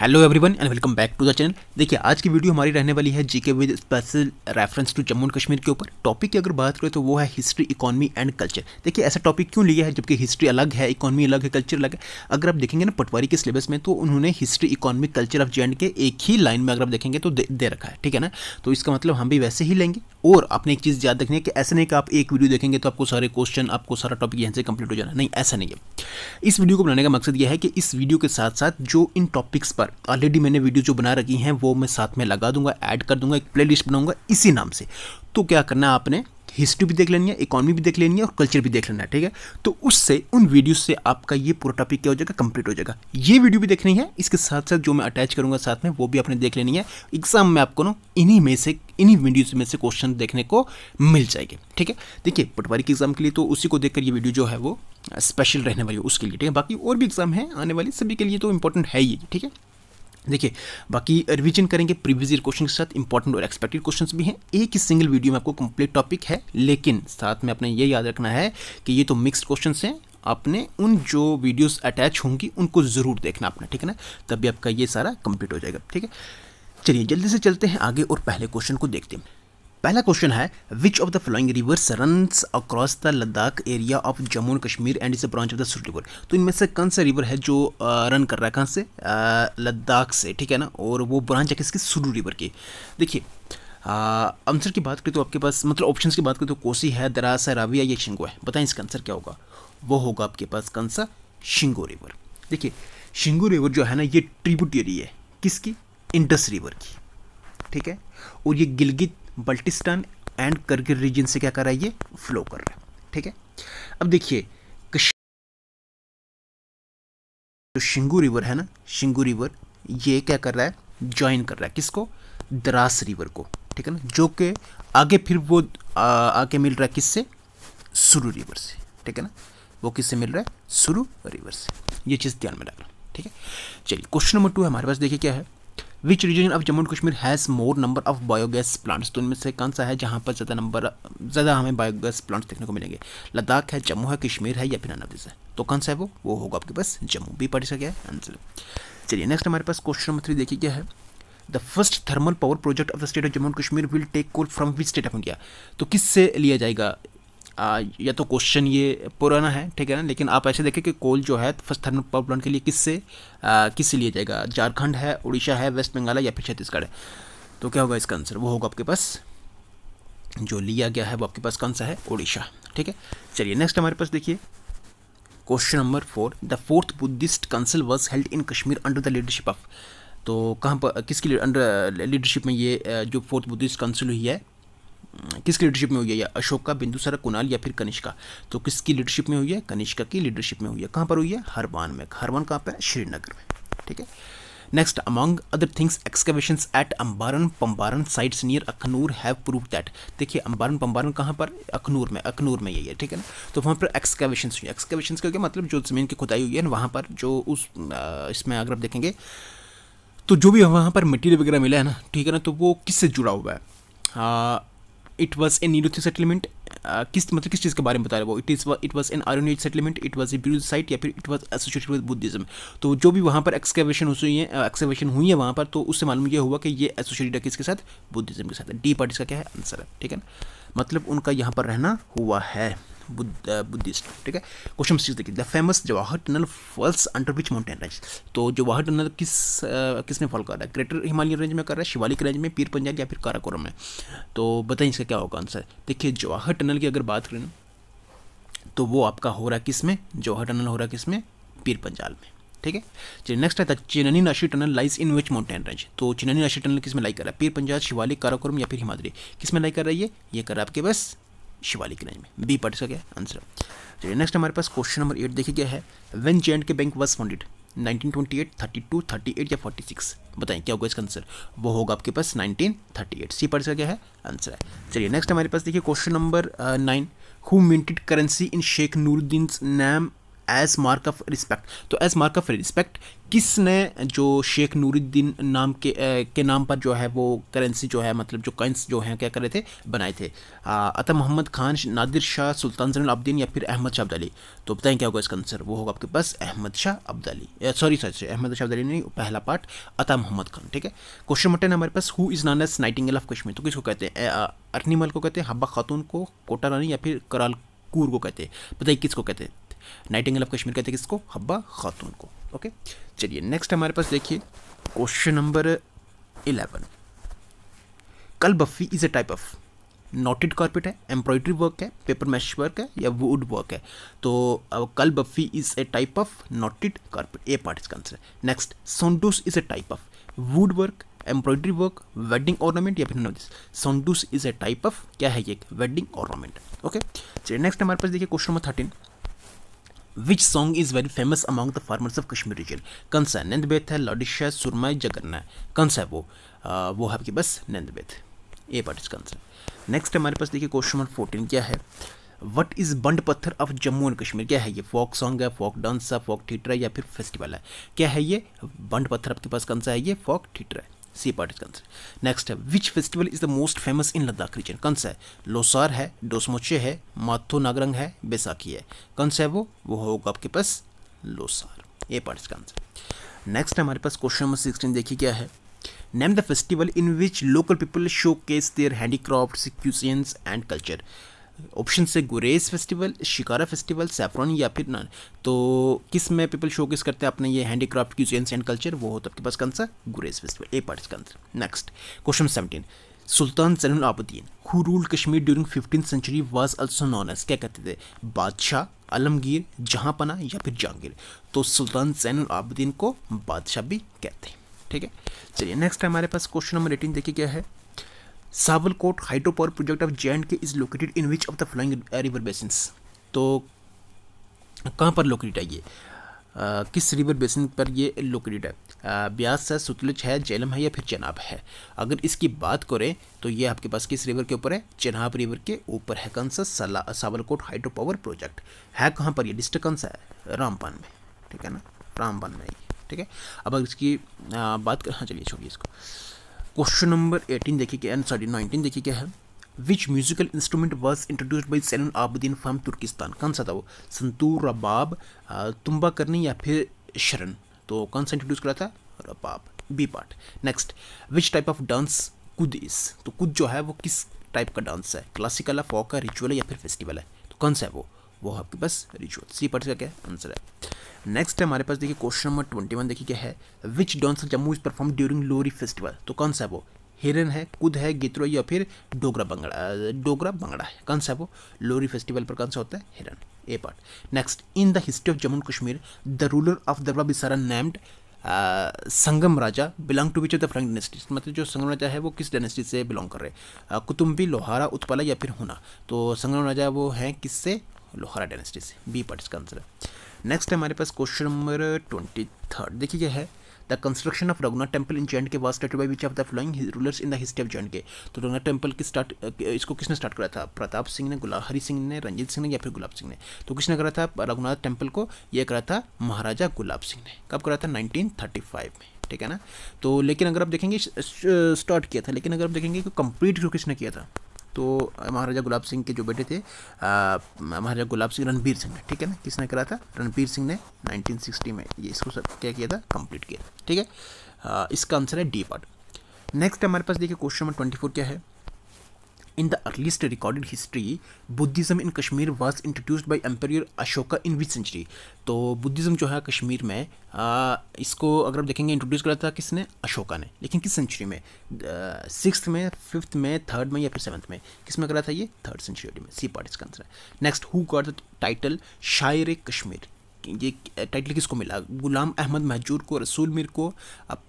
Hello everyone and welcome back to the channel देखिए आज की वीडियो हमारी रहने वाली है GK with special reference to Jammu and Kashmir के ऊपर टॉपिक की अगर बात करें तो वो है हिस्ट्री इकोनॉमी एंड कल्चर देखिए ऐसा टॉपिक क्यों लिया है जबकि हिस्ट्री अलग है इकोनॉमी अलग है कल्चर अलग है अगर आप देखेंगे ना पटवारी के सिलेबस में तो उन्होंने history economy culture of J K एक ही लाइन में अगर आप देखेंगे तो दे, दे रखा है ठीक है ना तो इसका मतलब हम भी वैसे ही लेंगे और आपने एक चीज़ याद रखनी है कि ऐसा नहीं कि आप एक वीडियो देखेंगे तो आपको सारे क्वेश्चन आपको सारा टॉपिक यहाँ से कंप्लीट हो जाना नहीं ऐसा नहीं है इस वीडियो को बनाने का मकसद यह है कि इस वीडियो के साथ साथ जो इन टॉपिक्स पर ऑलरेडी मैंने वीडियो जो बना रखी हैं वो मैं साथ में लगा दूंगा ऐड कर दूंगा एक प्लेलिस्ट बनाऊंगा इसी नाम से तो क्या करना है आपने हिस्ट्री भी देख लेनी है इकोनॉमी भी देख लेनी है और कल्चर भी देख लेना है ठीक है तो उससे उन वीडियो से आपका ये पूरा टॉपिक क्या हो जाएगा कंप्लीट हो जाएगा ये वीडियो भी देखनी है इसके साथ साथ जो मैं अटैच करूंगा साथ में वो भी आपने देख लेनी है एग्जाम में आपको ना इन्हीं में से इन्हीं वीडियोज में से क्वेश्चन देखने को मिल जाएंगे ठीक है देखिए पटवारी के एग्जाम के लिए तो उसी को देखकर ये वीडियो जो है वो स्पेशल रहने वाली है उसके लिए ठीक है बाकी और भी एग्जाम है आने वाली सभी के लिए तो इंपॉर्टेंट है ये ठीक है देखिए बाकी रिवीजन करेंगे प्रीवियस ईयर क्वेश्चन के साथ इंपॉर्टेंट और एक्सपेक्टेड क्वेश्चंस भी हैं एक ही सिंगल वीडियो में आपको कंप्लीट टॉपिक है लेकिन साथ में आपने ये याद रखना है कि ये तो मिक्स्ड क्वेश्चंस हैं आपने उन जो वीडियोस अटैच होंगी उनको ज़रूर देखना आपने ठीक है ना तभी आपका ये सारा कंप्लीट हो जाएगा ठीक है चलिए जल्दी से चलते हैं आगे और पहले क्वेश्चन को देखते हैं पहला क्वेश्चन है which of the following rivers run across the Ladakh area of Jammu and Kashmir and is a branch of the सुट रिवर तो इनमें से कौन सा रिवर है जो रन कर रहा है कहाँ से लद्दाख से ठीक है ना और वो ब्रांच है किसकी सुडू रिवर की देखिए आंसर की बात करें तो आपके पास मतलब ऑप्शंस की बात करें तो कोसी है दरास है राविया या शिंगो है बताएं इसका आंसर क्या होगा वो होगा आपके पास कौन सा शिंगो रिवर देखिए शिंगो रिवर जो है ना ये ट्रिब्यूटरी है किसकी इंडस रिवर की ठीक है और ये गिलगित बल्टिस्तान एंड करगिल रीजन से क्या कर रहा है ये फ्लो कर रहा है ठीक है अब देखिए जो शिंगू रिवर है ना शिंगू रिवर ये क्या कर रहा है ज्वाइन कर रहा है किसको द्रास रिवर को ठीक है ना जो कि आगे फिर वो आके आगे मिल रहा है किससे सुरू रिवर से ठीक है ना वो किससे मिल रहा है सुरू रिवर से ये चीज़ ध्यान में है ठीक है चलिए क्वेश्चन नंबर टू हमारे पास देखिए क्या है which region of Jammu and Kashmir has more number of biogas plants तो इनमें से कौन सा है जहाँ पर ज़्यादा नंबर ज़्यादा हमें बायोगैस प्लांट्स देखने को मिलेंगे लद्दाख है जम्मू है कश्मीर है या फिर अनादिस है तो कौन सा है वो वो होगा आपके पास जम्मू भी पढ़ सके आंसर चलिए नेक्स्ट हमारे पास क्वेश्चन नंबर थ्री देखिए क्या है the first thermal power project of the state of Jammu and Kashmir will take coal from which state of India तो किससे लिया जाएगा आ, या तो क्वेश्चन ये पुराना है ठीक है ना लेकिन आप ऐसे देखें कि कोल जो है फर्स्ट थर्मल पावर प्लांट के लिए किससे किससे लिया जाएगा झारखंड है उड़ीसा है वेस्ट बंगाल है या फिर छत्तीसगढ़ है तो क्या होगा इसका आंसर वो होगा आपके पास जो लिया गया है वो आपके पास कौन सा है उड़ीसा ठीक है चलिए नेक्स्ट हमारे पास देखिए question number four the fourth Buddhist council was held in Kashmir under the leadership of तो कहाँ पर किसकी अंडर लीडरशिप में ये जो फोर्थ बुद्धिस्ट काउंसिल हुई है किसकी लीडरशिप में हुई है या अशोक का बिंदुसार कुणाल या फिर कनिष्का तो किसकी लीडरशिप में हुई है कनिष्का की लीडरशिप में हुई है कहाँ पर हुई है हरवान में हरवान कहाँ पर है श्रीनगर में ठीक है next among other things excavation at Ambaran Pambaran sites near Akhnoor have prove that देखिए अम्बारन पम्बारन कहाँ पर अखनूर में अखनूर में यही है ठीक है ना तो वहाँ पर एक्सकवेशन हुई एक्सकवेशन का क्या मतलब जो ज़मीन की खुदाई हुई है ना वहाँ पर जो उस इसमें अगर आप देखेंगे तो जो भी वहाँ पर मटीरियल वगैरह मिला है ना ठीक है ना तो वो किससे जुड़ा हुआ है it was a neolithic settlement किस मतलब किस चीज़ के बारे में बता रहे वो it is it was an iron age settlement it was a views site या फिर it was associated with Buddhism तो जो भी वहाँ पर एक्सकेवेशन हुई है एक्सकेवेशन uh, हुई है वहाँ पर तो उससे मालूम यह हुआ कि ये एसोसिएटेड है किसके साथ बुद्धिज्म के साथ डी पार्ट इसका क्या है आंसर है ठीक है ना मतलब उनका यहाँ पर रहना हुआ है बुद्धिस्ट ठीक है क्वेश्चन सिक्स देखिए the famous Jawahar tunnel falls under which mountain range तो जवाहर टनल किस uh, किसने फॉल कर रहा है ग्रेटर हिमालय रेंज में कर रहा है शिवालिक रेंज में पीर पंजाल या फिर काराकोरम में तो बताइए इसका क्या होगा आंसर देखिए जवाहर टनल की अगर बात करें तो वो आपका हो रहा है किस में जवाहर टनल हो रहा है किस में पीर पंजाल में ठीक है चलिए नेक्स्ट आता है the Chenani Nashri tunnel lies in which mountain range तो चिननी नाशी टनल किस में लाइक कर रहा है पीर पंजाब शिवालिक काराकोरम या फिर हिमाद्री किस में लाइक कर रही है ये कर रहा है आपके पास शिवालिक रेंज में बी पार्ट इसका क्या आंसर चलिए नेक्स्ट हमारे पास क्वेश्चन नंबर एट देखिए गया है when J and K bank was founded 1928, 32, 38 या 46 बताएं क्या होगा इसका आंसर वो होगा आपके पास 1938 सी पर इसका क्या है आंसर है चलिए नेक्स्ट हमारे पास देखिए question number nine who minted currency in Sheikh Nooruddin नाम एज मार्क ऑफ रिस्पेक्ट तो एज मार्क ऑफ रिस्पेक्ट किसने जो शेख नूरुद्दीन नाम के ए, के नाम पर जो है वो करेंसी जो है मतलब जो कॉइंस जो हैं क्या करे थे बनाए थे अता मोहम्मद खान नादिर शाह सुल्तान जैन अब्दीन या फिर अहमद शाह अब्दाली तो बताएं क्या होगा इसका आंसर वो होगा आपके पास अहमद शाह अब्दाली सॉरी सॉरी अहमद शाह अब्दाली नहीं पहला पार्ट अता मोहम्मद खान ठीक है क्वेश्चन टेन हमारे पास who is known as nightingale of Kashmir तो किसको कहते हैं अर्नीमल को कहते हैं हब्बा खातून को कोटा रानी या फिर कराल कूर को कहते हैं बताइए किसको कहते हैं नाइटिंगल ऑफ कश्मीर कहते हैं किसको हब्बा खातून को ओके चलिए नेक्स्ट हमारे पास देखिए question number eleven Kalbaffi is a type of knotted carpet है एम्ब्रॉयडरी वर्क है पेपर मैश वर्क है या वुड वर्क है तो अब Kalbaffi is a type of knotted carpet A part इसका आंसर है next Sondus is a type of wood work embroidery work wedding ornament या फिर Sondus is a type of क्या है ये वेडिंग ऑर्नामेंट ओके चलिए नेक्स्ट हमारे पास देखिए question number thirteen Which song is very famous among the farmers of Kashmir region? कौन सा नंदबेत है लॉडिश है सुरमा जगन्ना है कौन सा है वो आ, वो है आपके पास नंदबेत ए पार्ट इसका आंसर नेक्स्ट हमारे पास देखिए क्वेश्चन नंबर फोर्टीन क्या है वट इज़ बंड पत्थर ऑफ जम्मू एंड कश्मीर क्या है ये फोक सॉन्ग है फोक डांस है फोक थिएटर है या फिर फेस्टिवल है क्या है ये बंड पत्थर आपके पास कौन सा है ये फोक थिएटर है सी पार्ट इज कंसर नेक्स्ट है which festival is the most famous in Ladakh region कौन है लोसार है डोसमोचे है माथो नागरंग है बैसाखी है कौन है वो वो होगा आपके पास लोसार ए पार्ट इसका आंसर नेक्स्ट हमारे पास क्वेश्चन नंबर सिक्सटीन देखिए क्या है name the festival in which local people showcase their handicraft cuisines and culture option से Gurez festival shikara festival saffron या फिर ना तो किस में पीपल शो किस करते हैं अपने ये हैंडीक्राफ्ट की जेंस एंड कल्चर वो हो तो आपके पास कौन सा गुरेज फेस्टिवल ए पार्ट का answer next question seventeen Sultan Zainul Abidin who rule Kashmir during fifteen century was also known as क्या कहते थे बादशाह आलमगीर जहाँ पना या फिर जहांगीर तो सुल्तान सैनुल आबुद्दीन को बादशाह भी कहते हैं ठीक है चलिए नेक्स्ट हमारे पास क्वेश्चन नंबर एटीन देखिए क्या है Sawalkot hydro power project of J K is located in which of the following river basin तो कहाँ पर लोकेटेड है ये आ, किस रिवर बेसिन पर ये लोकेटेड है ब्यास है सुतलज है जेलम है या फिर चनाब है अगर इसकी बात करें तो ये आपके पास किस रिवर के ऊपर है चनाब रिवर के ऊपर है कौन सा सावलकोट हाइड्रो पावर प्रोजेक्ट है कहाँ पर ये डिस्ट्रिक्ट कौन सा है रामपान में ठीक है ना रामपान में ठीक है अब अगर इसकी आ, बात कर हाँ चलिए छोड़िए इसको क्वेश्चन नंबर एटीन देखिए क्या सॉरी नाइनटीन देखिए क्या है which musical instrument was introduce by सैलन आबुद्दीन फ्राम तुर्किस्तान कौन सा था वो संतूर रबाब तुम्बा करनी या फिर शरण तो कौन सा इंट्रोड्यूस करा था रबाब B part next which type of dance कुद इस तो कुद जो है वो किस टाइप का डांस है क्लासिकल है फॉक है रिचुअल है या फिर फेस्टिवल है तो कौन सा है वो वो आपके पास रिचुअल सी पार्ट का क्या आंसर है नेक्स्ट हमारे पास देखिए क्वेश्चन नंबर ट्वेंटी वन देखिए क्या है which dancer Jammu is perform during Lohri festival तो कौन सा है वो हिरन है कुद है गित्रो या फिर डोगरा बंगड़ा डोगरा बंगड़ा है कौन सा वो लोरी फेस्टिवल पर कौन सा होता है Hiran A part next in the history of Jammu and Kashmir the ruler of Darva Abhisara named Sangram Raja belong to which of the frank dynasty मतलब जो संगम राजा है वो किस डायनेस्टी से बिलोंग कर रहे हैं कुतुम्बी लोहारा उत्पाला या फिर होना तो संगम राजा वो हैं किससे लोहरा डायनेस्टी से बी पार्ट इसका आंसर है नेक्स्ट हमारे पास क्वेश्चन नंबर ट्वेंटी थर्ड देखिए है the construction of Raghunath temple in J K was started by which of the following rulers in the history of J K तो रघुनाथ टेम्पल की start इसको किसने स्टार्ट करा था प्रताप सिंह ने गुलाब हरी सिंह ने रंजीत सिंह ने या फिर गुलाब सिंह ने तो किसने करा था रघुनाथ टेम्पल को यह करा था महाराजा गुलाब सिंह ने कब करा था नाइनटीन में ठीक है ना तो लेकिन अगर आप देखेंगे स्टार्ट किया था लेकिन अगर आप देखेंगे कि कंप्लीट किसने किया था तो महाराजा गुलाब सिंह के जो बेटे थे महाराजा गुलाब सिंह रणबीर सिंह ने ठीक है ना किसने करा था रणबीर सिंह ने 1960 में ये इसको सब क्या किया था कंप्लीट किया ठीक है आ, इसका आंसर है डी पार्ट नेक्स्ट हमारे पास देखिए क्वेश्चन नंबर ट्वेंटी फोर क्या है In the earliest recorded history, Buddhism in Kashmir was introduced by Emperor Ashoka in which century? तो बुद्धिज़्म जो है कश्मीर में आ, इसको अगर आप देखेंगे इंट्रोड्यूस करा था किसने अशोका ने लेकिन किस सेंचुरी में सिक्स में फिफ्थ में थर्ड में या फिर सेवन्थ में किस में करा था ये थर्ड सेंचुरी में सी पार्ट इसका आंसर है next who got the title Shayar Kashmir ये टाइटल किसको मिला गुलाम अहमद महजूर को रसूल मीर को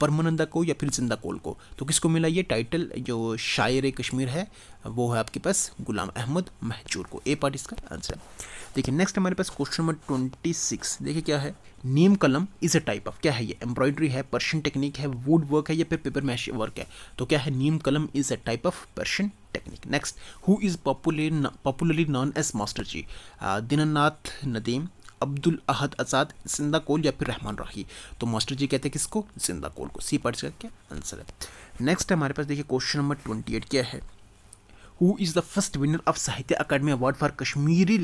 परमानंदा को या फिर जिंदा कोल को तो किसको मिला ये टाइटल जो शायर कश्मीर है वो है आपके पास गुलाम अहमद महजूर को ए पार्ट इसका आंसर देखिए नेक्स्ट हमारे पास क्वेश्चन नंबर ट्वेंटी सिक्स देखिए क्या है Neem Kalam is a type of क्या है ये एम्ब्रॉयडरी है पर्शियन टेक्निक है वुड वर्क है या फिर पेपर मैश वर्क है तो क्या है Neem Kalam is a type of Persian technique next who is popular popularly known as master ji Dinanath Nadim Abdul Ahad Azad Zinda Kaul या फिर रहमान राही तो मास्टर जी कहते हैं किसको जिंदा कोल को सी पार्ट का क्या आंसर है नेक्स्ट हमारे पास देखिए क्वेश्चन नंबर ट्वेंटी एट क्या है who is the first winner of Sahitya Akademi award for Kashmiri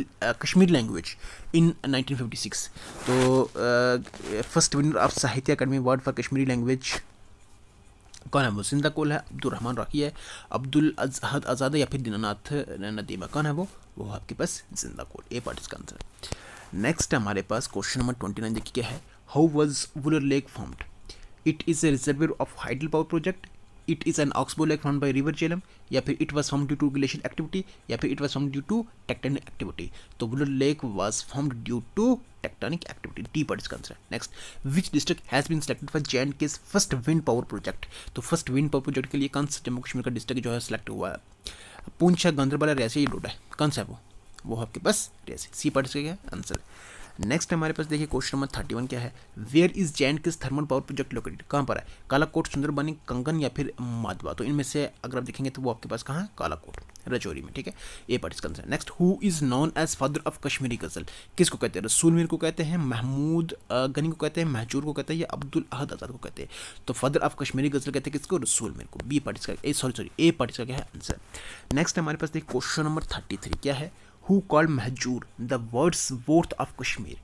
Kashmir language in nineteen fifty six तो first winner of Sahitya Akademi award for Kashmiri language कौन है वो जिंदा कोल है अब्दुलरहमान राखी है अब्दुल अजहद आज़ाद या फिर दीनानाथ नदीमा कौन है वो वो आपके पास जिंदा कोल ए पार्ट इसका आंसर है नेक्स्ट हमारे पास क्वेश्चन नंबर ट्वेंटी नाइन देखिए क्या है how was Wular lake formed it is a reserve of hydel power project it is an oxbow lake form by river Jhelum या फिर it was form due to glacier activity या फिर it was form due to tectonic activity तो Wular lake was form due to tectonic activity D पर इसका answer next which district has been selected for J and K first wind power project तो first wind power project के लिए कौन सा जम्मू कश्मीर का district जो है सिलेक्ट हुआ है पूंछ गांधरबल रियासी ये डोडा है कौन सा है वो वो आपके पास रेस सी पार्ट इसका क्या आंसर नेक्स्ट हमारे पास देखिए क्वेश्चन नंबर थर्टी वन क्या है वेयर इज जैंड किस थर्मल पावर प्रोजेक्ट लोकेटेड कहाँ पर है कालाकोट सुंदरबनी कंगन या फिर माधवा तो इनमें से अगर आप देखेंगे तो वो आपके पास कहाँ है कालाकोट रजौरी में ठीक है ए पार्ट इसका answer next who is known as father of Kashmiri गजल किसको कहते हैं रसूल मीर को कहते हैं महमूद गनी को कहते हैं महजूर को कहते हैं या अब्दुल अहद आज़ाद को कहते हैं तो फादर ऑफ कश्मीरी गजल कहते हैं किसको रसूल मीर को बी पार्ट इसका सॉरी सॉरी ए पार्ट इसका क्या है आंसर नेक्स्ट हमारे पास देखिए क्वेश्चन नंबर थर्टी थ्री क्या है who call Mahjoor the Wordsworth of Kashmir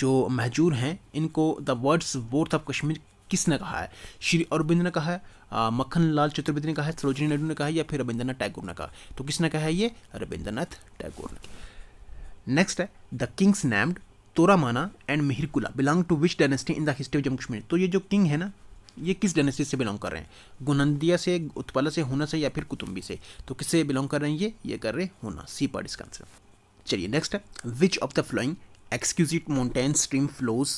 जो महजूर हैं इनको the Wordsworth of Kashmir किसने कहा है श्री अरविंद ने कहा है मक्खन लाल चतुर्वेदी ने कहा है सरोजनी नायडू ने कहा है या फिर रविंद्रनाथ टैगोर ने कहा तो किसने कहा है ये रविंद्रनाथ टैगोर ने नेक्स्ट है the kings named Toramana and Mihirakula belong to which dynasty in the history of Jammu Kashmir तो ये जो किंग है ना ये किस डायनेस्टी से बिलोंग कर रहे हैं गुनंदिया से उत्पला से होना से या फिर कुतुम्बी से तो किससे बिलोंग कर रहे हैं ये ये कर रहे हैं होना सी पार्ट इसका आंसर चलिए नेक्स्ट है which of the following exquisite mountain stream flows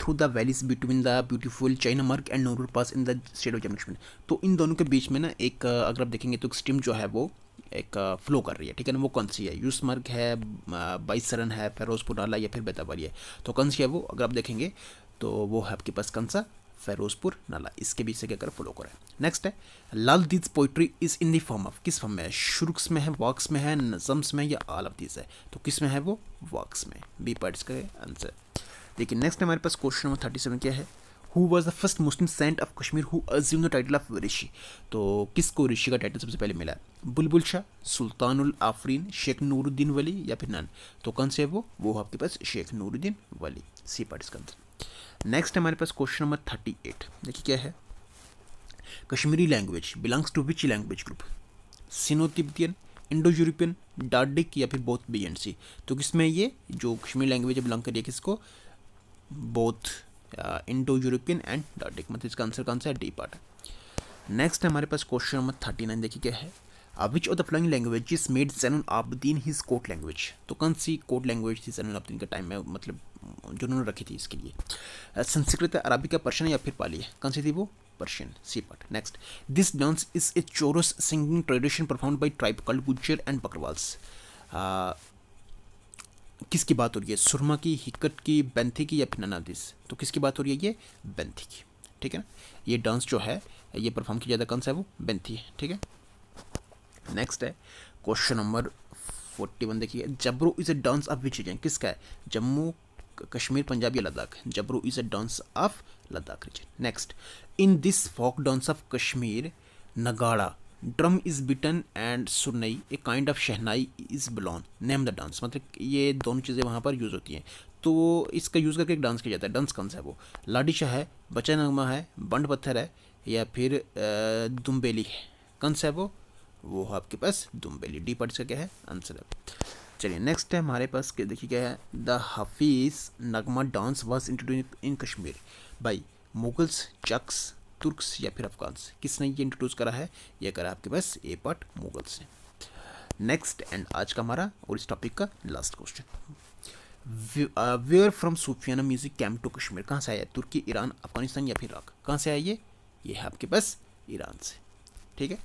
through the valleys between the beautiful China Marg and Noorur pass in the state of Jammu Kashmir तो इन दोनों के बीच में ना एक uh, अगर आप देखेंगे तो स्ट्रीम जो है वो एक फ्लो uh, कर रही है ठीक है ना वो कौन सी है यूसमर्ग है uh, बाईसरन है फिरोजपुर आला या फिर बेतावरी है तो कौन सी है वो अगर आप देखेंगे तो वो है आपके पास कौन सा फेरोजपुर नाला इसके बीच से क्या कर फॉलो करें नेक्स्ट है Lal Ded's poetry is in the form of किस फॉर्म में है शुरुक्स में है वर्क्स में है नज़म्स में या आल ऑफ दीज है तो किस में है वो वर्क्स में बी पार्ट इसका आंसर देखिए नेक्स्ट हमारे पास क्वेश्चन नंबर थर्टी सेवन क्या है who was the first Muslim saint of Kashmir who assume the title of Rishi तो किस को ऋषि का टाइटल सबसे पहले मिला बुलबुल शाह सुल्तानुल आफरीन शेख नूरुद्दीन वली या फिर नन तो कौन से है वो वो आपके पास शेख नूरुद्दीन वली सी पार्ट इसका आंसर नेक्स्ट हमारे पास क्वेश्चन नंबर थर्टी एट देखिए क्या है Kashmiri language belongs to which language group Sino Tibetan Indo European Dardic या फिर बौद्ध बी एंड सी तो किसमें ये जो कश्मीरी लैंग्वेज बिलोंग करिए किसको बौद्ध इंडो यूरोपियन एंड डार्डिक मतलब इसका आंसर कौन सा है डी पार्ट नेक्स्ट हमारे पास क्वेश्चन नंबर थर्टी नाइन देखिए क्या है which of the following language made Zain Abidin his court language तो कौन सी कोट लैंग्वेज थी सैन आबदीन का टाइम में मतलब जो उन्होंने रखी थी इसके लिए संस्कृत है अरबी का पर्शियन या फिर पाली है कौन सी थी वो Persian C part next this dance is a chorus singing tradition perform by tribe called Gujjar and Bakarwals किसकी बात हो रही है सुरमा की हिकट की बेंथी की या फिर ननादिस तो किसकी बात हो रही है ये बेंथी की ठीक है ना ये डांस जो है ये परफॉर्म किया जाता कौन सा है वो बेंथी है ठीक है नेक्स्ट है क्वेश्चन नंबर फोर्टी वन देखिए Jabro is a dance of which region किसका है जम्मू कश्मीर पंजाब या Ladakh Jabro is a dance of Ladakh region next in this folk dance of Kashmir nagada drum is beaten and surnai a kind of shehnai is blown name the dance मतलब ये दोनों चीज़ें वहाँ पर यूज़ होती हैं तो इसका यूज़ करके एक डांस किया जाता है डांस कौन सा है वो लाडिशा है बचा नगमा है बंड पत्थर है या फिर दुम्बेली है कौन सा है वो वो है आपके पास दुम्बेली डी पार्ट का क्या है आंसर है चलिए नेक्स्ट है हमारे पास देखिए क्या है the Hafiz Nagma dance was introduce in Kashmir by Mughals Chaks Turks या फिर अफगान्स किसने ये इंट्रोड्यूस करा है ये करा आपके पास ए पार्ट मुगल्स ने नेक्स्ट एंड आज का हमारा और इस टॉपिक का last question where from Sufiana music came to Kashmir कहाँ से आया तुर्की ईरान अफगानिस्तान या फिर इराक कहाँ से आया ये ये है आपके पास ईरान से ठीक है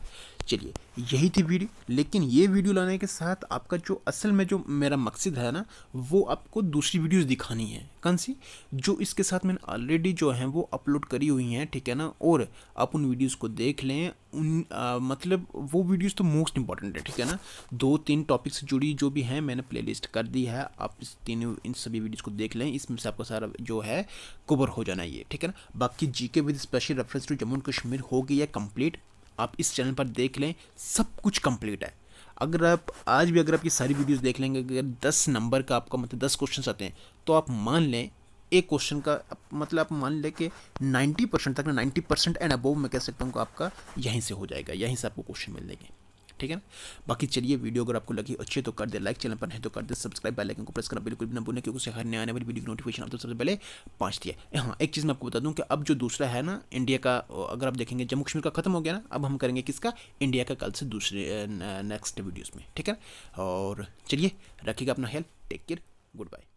चलिए यही थी वीडियो लेकिन ये वीडियो लाने के साथ आपका जो असल में जो मेरा मकसद है ना वो आपको दूसरी वीडियोस दिखानी है कौन सी जो इसके साथ मैंने ऑलरेडी जो है वो अपलोड करी हुई हैं ठीक है ना और आप उन वीडियोस को देख लें उन आ, मतलब वो वीडियोस तो मोस्ट इंपॉर्टेंट है ठीक है ना दो तीन टॉपिक से जुड़ी जो भी हैं मैंने प्लेलिस्ट कर दी है आप इस तीन इन सभी वीडियोज़ को देख लें इसमें से आपका सारा जो है कवर हो जाना ये ठीक है ना बाकी G K with special reference to Jammu and Kashmir हो गई है कम्प्लीट आप इस चैनल पर देख लें सब कुछ कंप्लीट है अगर आप आज भी अगर आपकी सारी वीडियोस देख लेंगे अगर दस नंबर का आपका मतलब दस क्वेश्चन आते हैं तो आप मान लें एक क्वेश्चन का मतलब आप मान लें कि नाइन्टी परसेंट तक ना परसेंट एंड अबोव मैं कह सकता हूँ आपका यहीं से हो जाएगा यहीं से आपको क्वेश्चन मिल जाएंगे ठीक है बाकी चलिए वीडियो अगर आपको लगी अच्छी तो कर दे लाइक चैनल पर नहीं तो कर दे सब्सक्राइब बेल आइकन को प्रेस करना बिल्कुल भी ना भूलें क्योंकि हर नया आने वाली वीडियो की नोटिफिकेशन आप तो सबसे पहले पाँच है हाँ एक चीज़ मैं आपको बता दूँ कि अब जो दूसरा है ना इंडिया का अगर आप देखेंगे जम्मू कश्मीर का खत्म हो गया ना अब हम करेंगे किसका इंडिया का कल से दूसरे नेक्स्ट वीडियोज़ में ठीक है और चलिए रखिएगा अपना help take care good bye